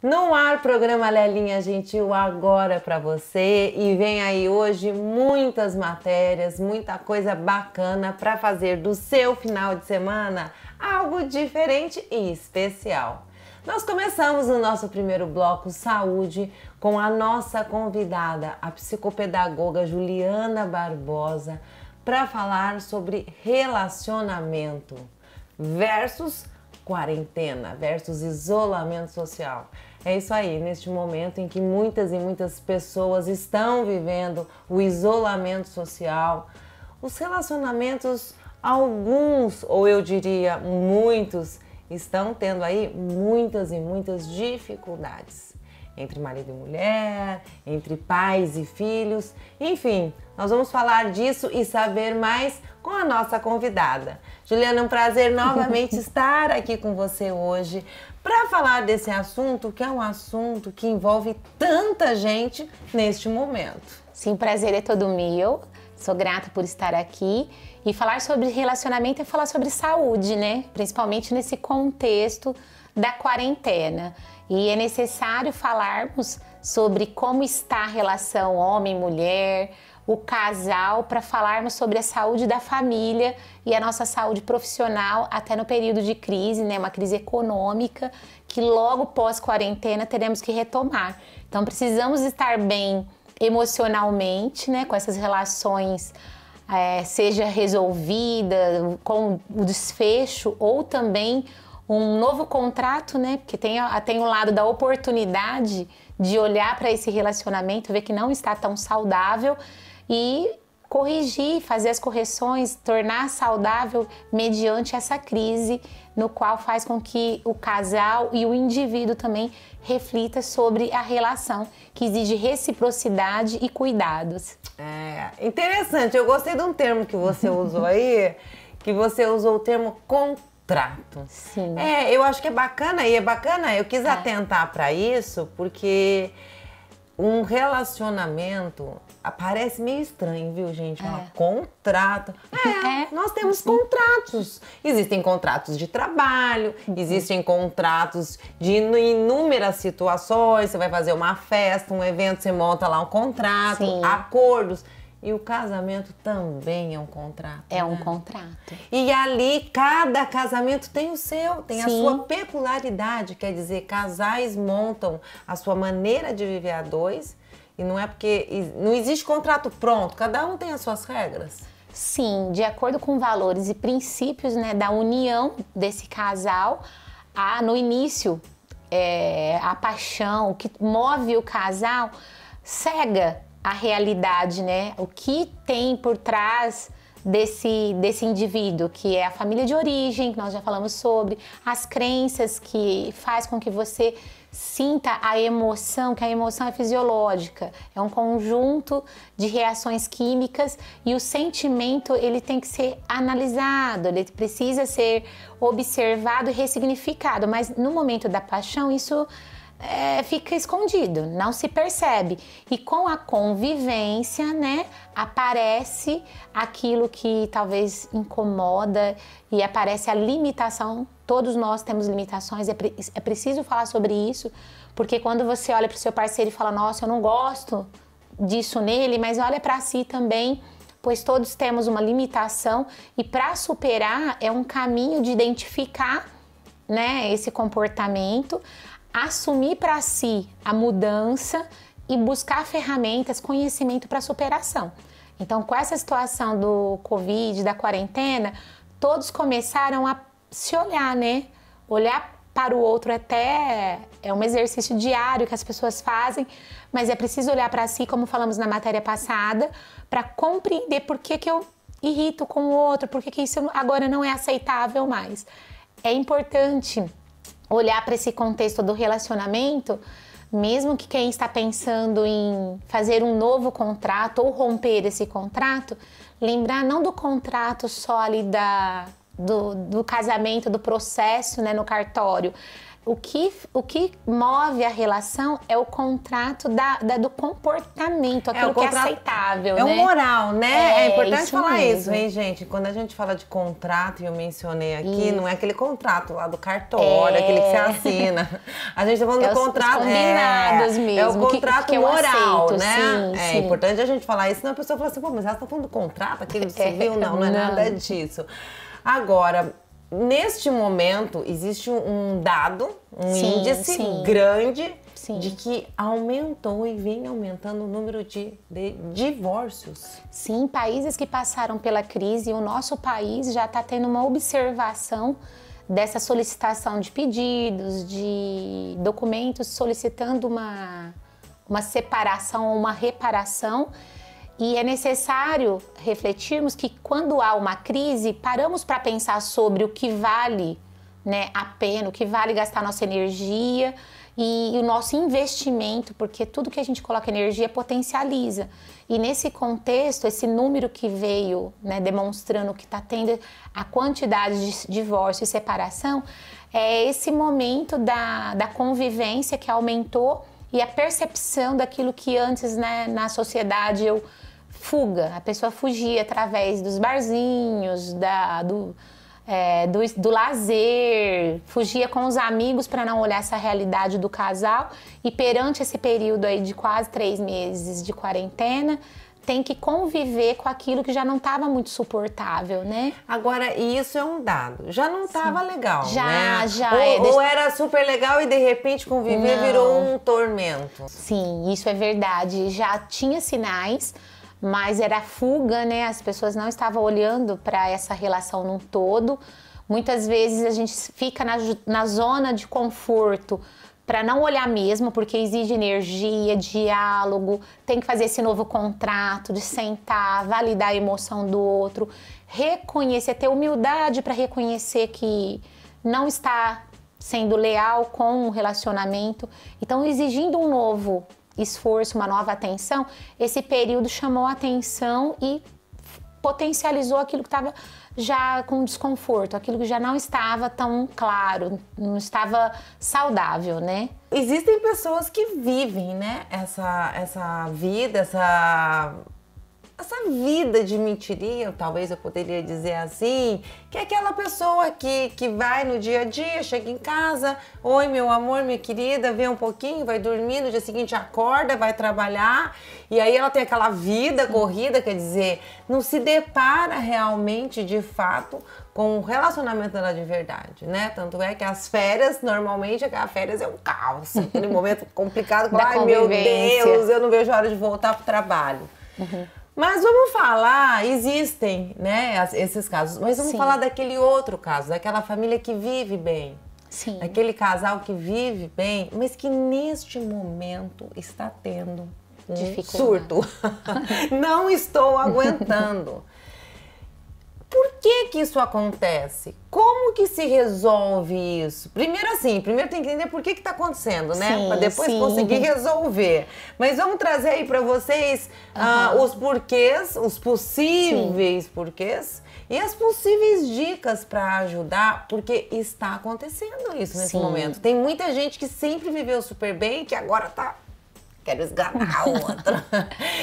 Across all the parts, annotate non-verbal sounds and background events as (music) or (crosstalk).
No ar, programa Lelinha Gentil agora para você e vem aí hoje muitas matérias, muita coisa bacana para fazer do seu final de semana algo diferente e especial. Nós começamos o nosso primeiro bloco Saúde com a nossa convidada, a psicopedagoga Juliana Barbosa, para falar sobre relacionamento versus quarentena versus isolamento social. É isso aí, neste momento em que muitas e muitas pessoas estão vivendo o isolamento social, os relacionamentos, alguns, ou eu diria muitos, estão tendo aí muitas e muitas dificuldades entre marido e mulher, entre pais e filhos. Enfim, nós vamos falar disso e saber mais com a nossa convidada. Juliana, é um prazer novamente (laughs) estar aqui com você hoje para falar desse assunto, que é um assunto que envolve tanta gente neste momento. Sim, prazer é todo meu. Sou grata por estar aqui e falar sobre relacionamento é falar sobre saúde, né? Principalmente nesse contexto da quarentena. E é necessário falarmos sobre como está a relação homem-mulher, o casal, para falarmos sobre a saúde da família e a nossa saúde profissional, até no período de crise, né? Uma crise econômica que logo pós-quarentena teremos que retomar. Então precisamos estar bem emocionalmente, né, com essas relações, é, seja resolvida com o desfecho ou também um novo contrato, né? Porque tem, tem o lado da oportunidade de olhar para esse relacionamento, ver que não está tão saudável e corrigir, fazer as correções, tornar saudável mediante essa crise, no qual faz com que o casal e o indivíduo também reflita sobre a relação que exige reciprocidade e cuidados. É, interessante, eu gostei de um termo que você usou aí, (laughs) que você usou o termo contrato. Sim. É, eu acho que é bacana e é bacana, eu quis é. atentar para isso, porque um relacionamento Parece meio estranho, viu, gente? É. contrato. É, é, nós temos contratos. Existem contratos de trabalho, existem contratos de inúmeras situações. Você vai fazer uma festa, um evento, você monta lá um contrato, Sim. acordos. E o casamento também é um contrato. É um né? contrato. E ali, cada casamento tem o seu, tem Sim. a sua peculiaridade. Quer dizer, casais montam a sua maneira de viver a dois e não é porque. Não existe contrato pronto, cada um tem as suas regras. Sim, de acordo com valores e princípios né, da união desse casal, há no início é, a paixão, o que move o casal, cega a realidade, né? O que tem por trás desse, desse indivíduo, que é a família de origem, que nós já falamos sobre, as crenças que faz com que você sinta a emoção, que a emoção é fisiológica, é um conjunto de reações químicas e o sentimento ele tem que ser analisado, ele precisa ser observado e ressignificado, mas no momento da paixão isso é, fica escondido, não se percebe. E com a convivência, né, aparece aquilo que talvez incomoda e aparece a limitação. Todos nós temos limitações, é, pre é preciso falar sobre isso, porque quando você olha para o seu parceiro e fala, nossa, eu não gosto disso nele, mas olha para si também pois todos temos uma limitação e para superar é um caminho de identificar né, esse comportamento, assumir para si a mudança e buscar ferramentas, conhecimento para superação. Então, com essa situação do Covid, da quarentena, todos começaram a se olhar, né? Olhar para o outro até é um exercício diário que as pessoas fazem, mas é preciso olhar para si, como falamos na matéria passada, para compreender por que, que eu irrito com o outro, por que, que isso agora não é aceitável mais. É importante olhar para esse contexto do relacionamento, mesmo que quem está pensando em fazer um novo contrato ou romper esse contrato, lembrar não do contrato só ali da, do, do casamento, do processo né, no cartório, o que, o que move a relação é o contrato da, da do comportamento, é, aquilo é, contrato, que é aceitável. É né? o moral, né? É, é importante isso falar mesmo. isso, hein, gente? Quando a gente fala de contrato, e eu mencionei aqui, isso. não é aquele contrato lá do cartório, é. aquele que você assina. A gente tá falando é do contrato. Os é, combinados mesmo. É o contrato que, que moral, aceito, né? Sim, é sim. importante a gente falar isso, senão a pessoa fala assim, pô, mas ela tá falando do contrato, aquele do civil? (laughs) Não, não é nada disso. Agora, Neste momento, existe um dado, um sim, índice sim. grande Sim. de que aumentou e vem aumentando o número de, de, divórcios. Sim, países que passaram pela crise, o nosso país já está tendo uma observação dessa solicitação de pedidos, de documentos solicitando uma, uma separação ou uma reparação e é necessário refletirmos que quando há uma crise, paramos para pensar sobre o que vale né, a pena, o que vale gastar nossa energia e, e o nosso investimento, porque tudo que a gente coloca energia potencializa. E nesse contexto, esse número que veio né, demonstrando que está tendo a quantidade de divórcio e separação, é esse momento da, da convivência que aumentou e a percepção daquilo que antes né, na sociedade eu fuga. A pessoa fugia através dos barzinhos, da, do, é, do, do, lazer, fugia com os amigos para não olhar essa realidade do casal. E perante esse período aí de quase três meses de quarentena, tem que conviver com aquilo que já não estava muito suportável, né? Agora, isso é um dado. Já não estava legal, já, né? Já, Ou, é, deixa... ou era super legal e de repente conviver não. virou um tormento. Sim, isso é verdade. Já tinha sinais mas era fuga, né? As pessoas não estavam olhando para essa relação num todo. Muitas vezes a gente fica na, na zona de conforto para não olhar mesmo, porque exige energia, diálogo, tem que fazer esse novo contrato de sentar, validar a emoção do outro, reconhecer, ter humildade para reconhecer que não está sendo leal com o relacionamento. Então, exigindo um novo, esforço, uma nova atenção, esse período chamou a atenção e potencializou aquilo que estava já com desconforto, aquilo que já não estava tão claro, não estava saudável, né? Existem pessoas que vivem, né, essa, essa vida, essa essa vida de mentiria, talvez eu poderia dizer assim, que é aquela pessoa que, que vai no dia a dia, chega em casa, oi meu amor, minha querida, vê um pouquinho, vai dormir, no dia seguinte acorda, vai trabalhar, e aí ela tem aquela vida corrida, quer dizer, não se depara realmente, de fato, com o relacionamento dela de verdade, né? Tanto é que as férias, normalmente, aquela férias é um caos, aquele momento complicado, (laughs) ai meu Deus, eu não vejo a hora de voltar pro trabalho. Uhum. Mas vamos falar, existem, né, esses casos. Mas vamos Sim. falar daquele outro caso, daquela família que vive bem. Sim. Daquele casal que vive bem, mas que neste momento está tendo um surto. (laughs) Não estou aguentando. Por que que isso acontece? Como que se resolve isso? Primeiro assim, primeiro tem que entender por que que tá acontecendo, né? Para depois sim. conseguir resolver. Mas vamos trazer aí para vocês uhum. uh, os porquês, os possíveis sim. porquês e as possíveis dicas para ajudar, porque está acontecendo isso nesse sim. momento. Tem muita gente que sempre viveu super bem, que agora tá quero esganar o (laughs) outro.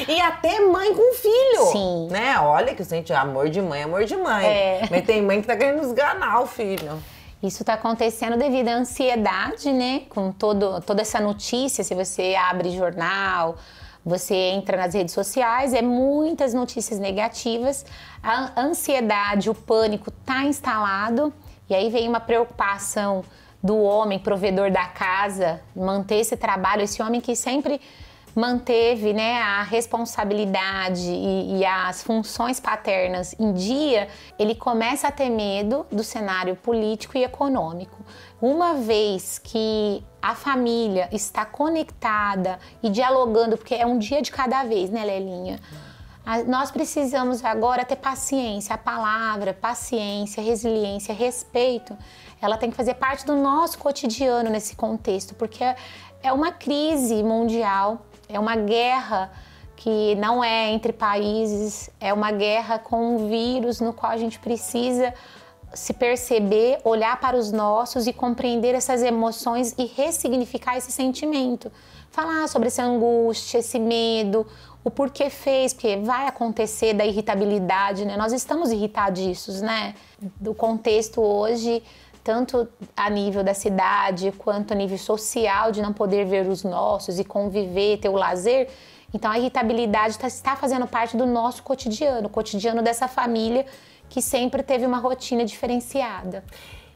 e até mãe com filho. Sim. Né? Olha que sente amor de mãe, é amor de mãe. É. Mas tem mãe que tá querendo esganar o filho. Isso está acontecendo devido à ansiedade, né? Com todo, toda essa notícia, se você abre jornal, você entra nas redes sociais, é muitas notícias negativas. A ansiedade, o pânico tá instalado e aí vem uma preocupação do homem provedor da casa, manter esse trabalho, esse homem que sempre manteve né, a responsabilidade e, e, as funções paternas em dia, ele começa a ter medo do cenário político e econômico. Uma vez que a família está conectada e dialogando, porque é um dia de cada vez, né, Lelinha? Nós precisamos agora ter paciência, a palavra, paciência, resiliência, respeito ela tem que fazer parte do nosso cotidiano nesse contexto, porque é, é uma crise mundial, é uma guerra que não é entre países, é uma guerra com um vírus no qual a gente precisa se perceber, olhar para os nossos e compreender essas emoções e ressignificar esse sentimento. Falar sobre essa angústia, esse medo, o porquê fez, porque vai acontecer da irritabilidade, né? Nós estamos irritadiços, né? Do contexto hoje, tanto a nível da cidade quanto a nível social, de não poder ver os nossos e conviver, ter o lazer. Então a irritabilidade tá, está fazendo parte do nosso cotidiano, o cotidiano dessa família que sempre teve uma rotina diferenciada.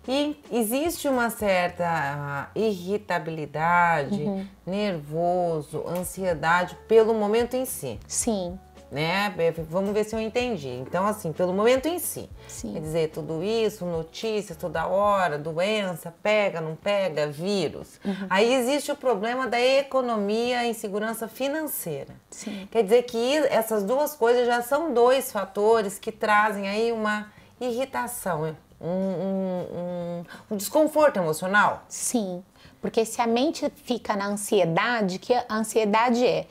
E existe uma certa ah, irritabilidade, uhum. nervoso, ansiedade pelo momento em si. Sim né? Vamos ver se eu entendi. Então, assim, pelo momento em si. Sim. Quer dizer, tudo isso, notícias toda hora, doença, pega, não pega, vírus. Uhum. Aí existe o problema da economia e insegurança financeira. Sim. Quer dizer que essas duas coisas já são dois fatores que trazem aí uma irritação, um, um, um, um desconforto emocional. Sim, porque se a mente fica na ansiedade, que a ansiedade é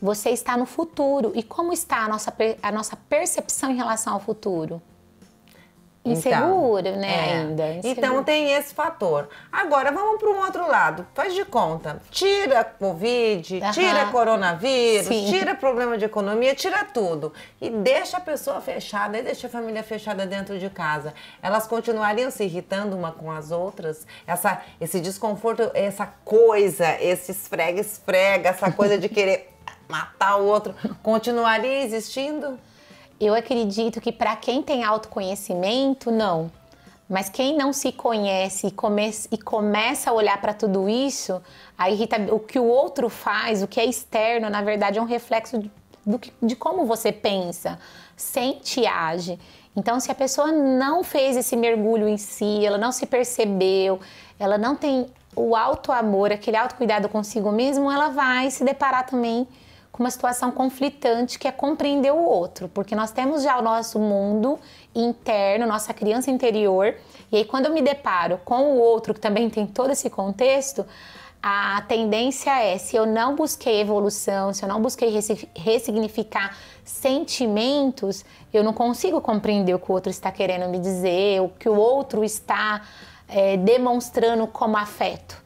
você está no futuro. E como está a nossa, a nossa percepção em relação ao futuro? Inseguro, então, né, é. ainda. Inseguro. Então tem esse fator. Agora vamos para um outro lado. Faz de conta. Tira Covid, uh -huh. tira coronavírus, Sim. tira problema de economia, tira tudo. E deixa a pessoa fechada e deixa a família fechada dentro de casa. Elas continuariam se irritando uma com as outras? Essa, esse desconforto, essa coisa, esse esfrega-esfrega, essa coisa de querer (laughs) matar o outro, continuaria existindo? Eu acredito que para quem tem autoconhecimento, não. Mas quem não se conhece e, come e começa a olhar para tudo isso, a o que o outro faz, o que é externo, na verdade é um reflexo de, que, de como você pensa, sente e age. Então, se a pessoa não fez esse mergulho em si, ela não se percebeu, ela não tem o auto amor, aquele auto cuidado consigo mesmo, ela vai se deparar também com uma situação conflitante que é compreender o outro, porque nós temos já o nosso mundo interno, nossa criança interior, e aí quando eu me deparo com o outro que também tem todo esse contexto, a tendência é, se eu não busquei evolução, se eu não busquei ressignificar sentimentos, eu não consigo compreender o que o outro está querendo me dizer, o que o outro está é, demonstrando como afeto.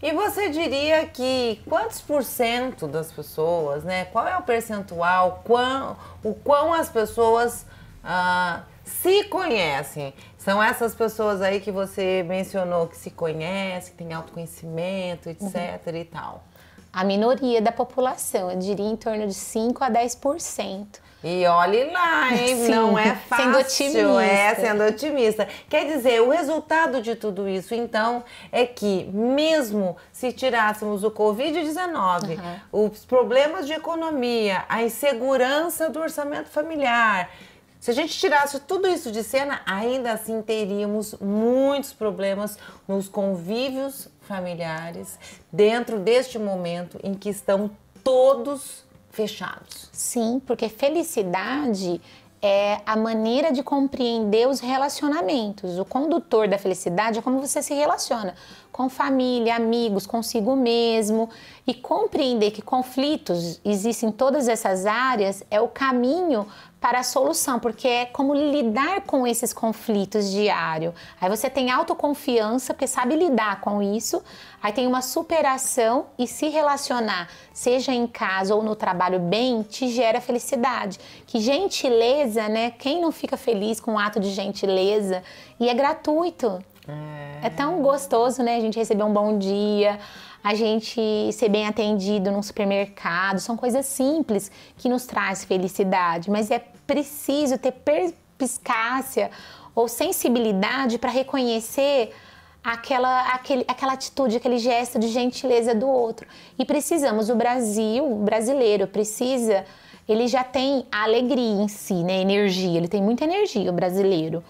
E você diria que quantos por cento das pessoas, né? Qual é o percentual, quão, o quão as pessoas ah, se conhecem? São essas pessoas aí que você mencionou que se conhecem, que tem autoconhecimento, etc uhum. e tal a minoria da população, eu diria em torno de 5 a 10%. E olhe lá, hein? Sim, não é fácil. Sendo é otimista. É, sendo otimista. Quer dizer, o resultado de tudo isso, então, é que mesmo se tirássemos o Covid-19, uhum. os problemas de economia, a insegurança do orçamento familiar, se a gente tirasse tudo isso de cena, ainda assim teríamos muitos problemas nos convívios familiares dentro deste momento em que estão todos fechados. Sim, porque felicidade é a maneira de compreender os relacionamentos. O condutor da felicidade é como você se relaciona com família, amigos, consigo mesmo. E compreender que conflitos existem em todas essas áreas é o caminho para a solução, porque é como lidar com esses conflitos diário. Aí você tem autoconfiança, porque sabe lidar com isso. Aí tem uma superação e se relacionar, seja em casa ou no trabalho bem, te gera felicidade. Que gentileza, né? Quem não fica feliz com um ato de gentileza? E é gratuito. É. é. tão gostoso, né? A gente receber um bom dia, a gente ser bem atendido num supermercado. São coisas simples que nos traz felicidade, mas é preciso ter perspicácia ou sensibilidade para reconhecer aquela, aquele, aquela atitude, aquele gesto de gentileza do outro. E precisamos, o Brasil, o brasileiro, precisa, ele já tem a alegria em si, né? Energia, ele tem muita energia, o brasileiro.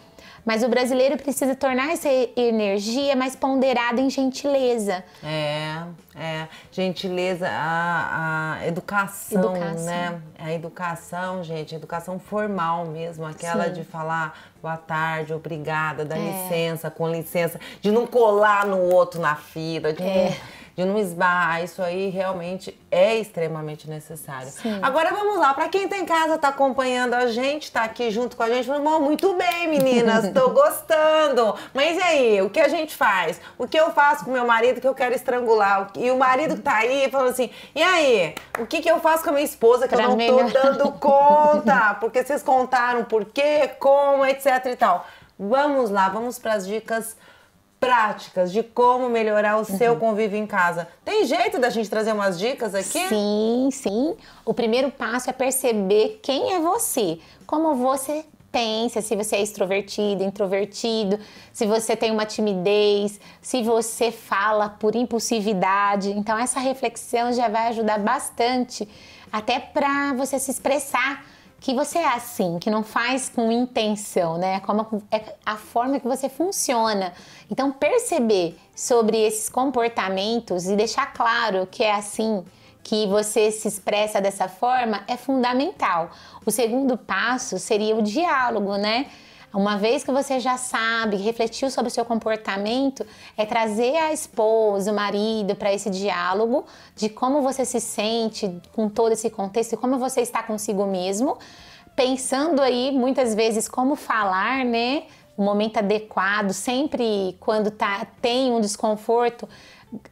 Mas o brasileiro precisa tornar essa energia mais ponderada em gentileza. É, é. Gentileza, a, a educação, educação, né? É a educação, gente, educação formal mesmo, aquela Sim. de falar boa tarde, obrigada, dá é. licença, com licença, de não colar no outro na fila, de é. não de não esbarrar. Isso aí realmente é extremamente necessário. Sim. Agora vamos lá, para quem tá em casa, tá acompanhando a gente, tá aqui junto com a gente, muito bem, meninas, tô (laughs) gostando. Mas e aí, o que a gente faz? O que eu faço com meu marido que eu quero estrangular? E o marido que tá aí falando assim, e aí, o que, que eu faço com a minha esposa que pra eu não melhor. tô dando (laughs) conta? Porque vocês contaram por quê, como, etc e tal. Vamos lá, vamos para as dicas práticas de como melhorar o seu uhum. convívio em casa. Tem jeito da gente trazer umas dicas aqui? Sim, sim. O primeiro passo é perceber quem é você, como você pensa, se você é extrovertido, introvertido, se você tem uma timidez, se você fala por impulsividade. Então essa reflexão já vai ajudar bastante até para você se expressar que você é assim, que não faz com intenção, né? É como é a forma que você funciona. Então, perceber sobre esses comportamentos e deixar claro que é assim, que você se expressa dessa forma, é fundamental. O segundo passo seria o diálogo, né? Uma vez que você já sabe, refletiu sobre o seu comportamento, é trazer a esposa, o marido para esse diálogo de como você se sente com todo esse contexto e como você está consigo mesmo, pensando aí muitas vezes como falar, né? O momento adequado, sempre quando tá, tem um desconforto,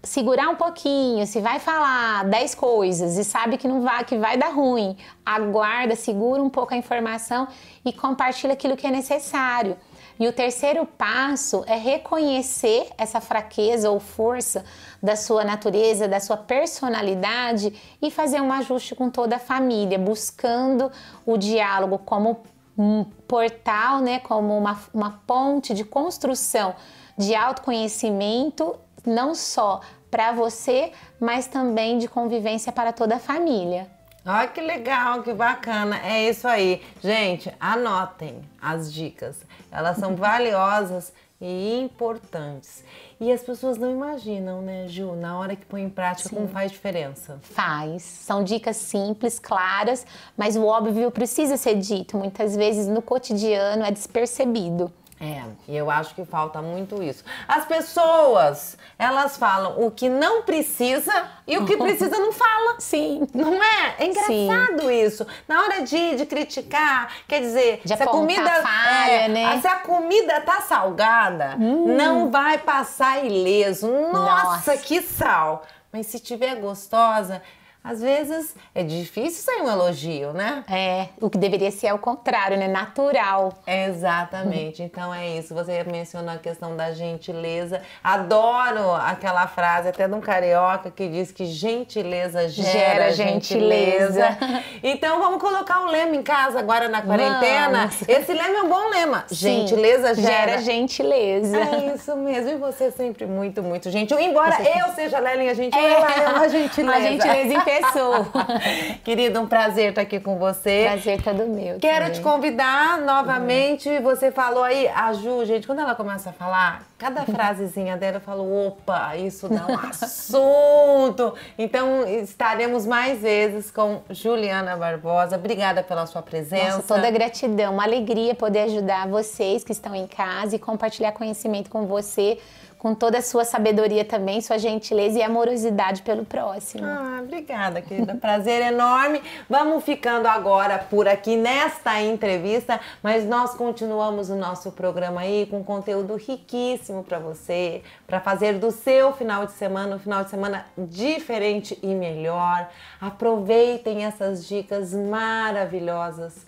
segurar um pouquinho, se vai falar 10 coisas e sabe que não vai, que vai dar ruim, aguarda, segura um pouco a informação e compartilha aquilo que é necessário. E o terceiro passo é reconhecer essa fraqueza ou força da sua natureza, da sua personalidade e fazer um ajuste com toda a família, buscando o diálogo como um portal, né, como uma, uma ponte de construção de autoconhecimento não só para você, mas também de convivência para toda a família. Olha que legal, que bacana. É isso aí. Gente, anotem as dicas. Elas são (laughs) valiosas e importantes. E as pessoas não imaginam, né, Ju? Na hora que põe em prática, Sim. como faz diferença? Faz. São dicas simples, claras, mas o óbvio precisa ser dito. Muitas vezes no cotidiano é despercebido. É, e eu acho que falta muito isso. As pessoas, elas falam o que não precisa e o que precisa não fala. (laughs) Sim. Não é? É engraçado Sim. isso. Na hora de, de criticar, quer dizer, de se a comida. Falha, é, né? Se a comida tá salgada, hum. não vai passar ileso. Nossa, Nossa, que sal! Mas se tiver gostosa, às vezes é difícil sair um elogio, né? É, o que deveria ser é o contrário, né? Natural. Exatamente. então é isso. Você mencionou a questão da gentileza. Adoro aquela frase até de um carioca que diz que gentileza gera, gera gentileza. gentileza. então vamos colocar o lema em casa agora na quarentena. Vamos. Esse lema é um bom lema. Sim, gentileza gera... gera gentileza. É isso mesmo. E você é sempre muito, muito gentil. Embora você é eu seja Lelin, a gente é. é, é uma gentileza. (laughs) A gentileza começou. (laughs) Querido, um prazer estar aqui com você. Prazer todo meu. Quero também. te convidar novamente. Hum. Você falou aí, a Ju, gente, quando ela começa a falar, cada (laughs) frasezinha dela eu falo, opa, isso dá um assunto. Então, estaremos mais vezes com Juliana Barbosa. Obrigada pela sua presença. Nossa, toda gratidão, uma alegria poder ajudar vocês que estão em casa e compartilhar conhecimento com você com toda a sua sabedoria também, sua gentileza e amorosidade pelo próximo. Ah, obrigada, querida. Prazer enorme. Vamos ficando agora por aqui nesta entrevista, mas nós continuamos o nosso programa aí com conteúdo riquíssimo para você, para fazer do seu final de semana um final de semana diferente e melhor. Aproveitem essas dicas maravilhosas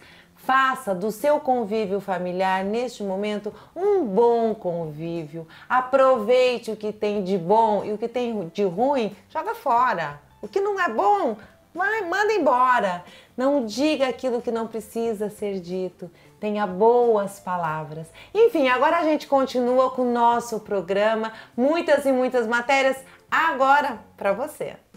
Faça do seu convívio familiar neste momento um bom convívio. Aproveite o que tem de bom e o que tem de ruim, joga fora. O que não é bom, vai, manda embora. Não diga aquilo que não precisa ser dito. Tenha boas palavras. Enfim, agora a gente continua com o nosso programa, muitas e muitas matérias agora para você.